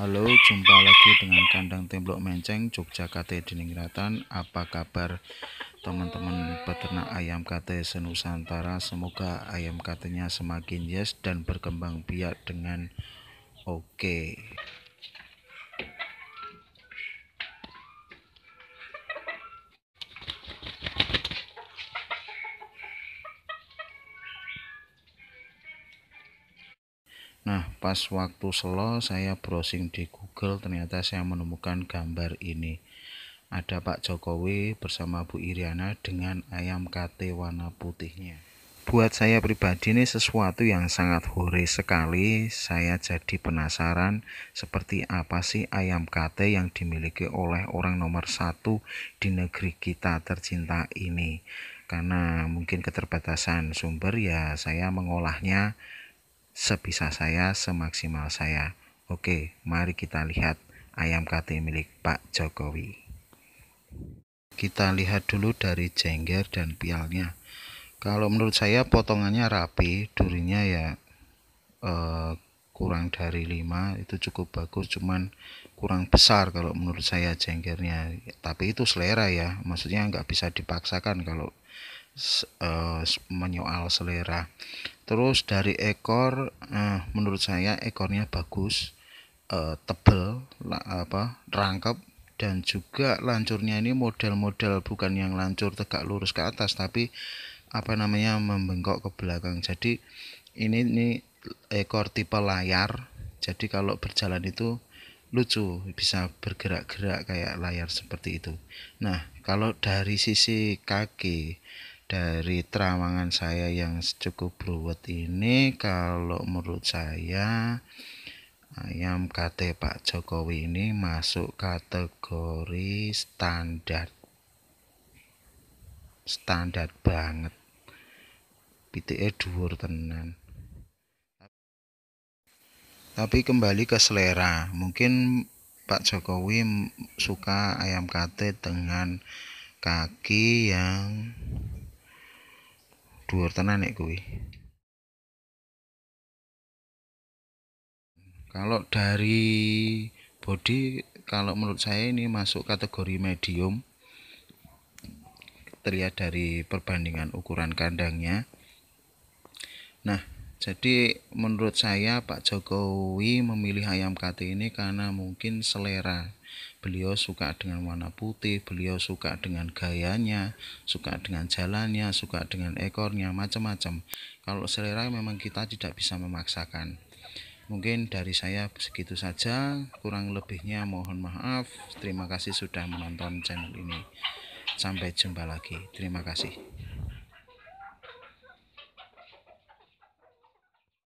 Halo, jumpa lagi dengan kandang temblok menceng Jogja KT Diningratan. Apa kabar teman-teman peternak ayam KT senusantara? Semoga ayam kt semakin yes dan berkembang biak dengan oke. Okay. Nah, pas waktu selo saya browsing di Google ternyata saya menemukan gambar ini. Ada Pak Jokowi bersama Bu Iriana dengan ayam kate warna putihnya. Buat saya pribadi ini sesuatu yang sangat hore sekali. Saya jadi penasaran seperti apa sih ayam kate yang dimiliki oleh orang nomor satu di negeri kita tercinta ini. Karena mungkin keterbatasan sumber ya saya mengolahnya sebisa saya, semaksimal saya. Oke, mari kita lihat ayam kati milik Pak Jokowi. Kita lihat dulu dari jengger dan pialnya. Kalau menurut saya potongannya rapi, durinya ya eh, kurang dari 5 itu cukup bagus cuman kurang besar kalau menurut saya jenggernya tapi itu selera ya maksudnya nggak bisa dipaksakan kalau uh, menyoal selera terus dari ekor nah, menurut saya ekornya bagus eh, tebel apa rangkep dan juga lancurnya ini model-model bukan yang lancur tegak lurus ke atas tapi apa namanya membengkok ke belakang jadi ini ini ekor tipe layar jadi kalau berjalan itu lucu bisa bergerak-gerak kayak layar seperti itu nah kalau dari sisi kaki dari terawangan saya yang cukup ruwet ini kalau menurut saya ayam kate Pak Jokowi ini masuk kategori standar standar banget PTE dhuwur tenan tapi kembali ke selera mungkin Pak Jokowi suka ayam kate dengan kaki yang dhuwur tenan nek kuwi kalau dari body kalau menurut saya ini masuk kategori medium terlihat dari perbandingan ukuran kandangnya nah jadi menurut saya Pak Jokowi memilih ayam kate ini karena mungkin selera Beliau suka dengan warna putih, beliau suka dengan gayanya, suka dengan jalannya, suka dengan ekornya, macam-macam. Kalau selera memang kita tidak bisa memaksakan. Mungkin dari saya segitu saja, kurang lebihnya mohon maaf. Terima kasih sudah menonton channel ini. Sampai jumpa lagi. Terima kasih.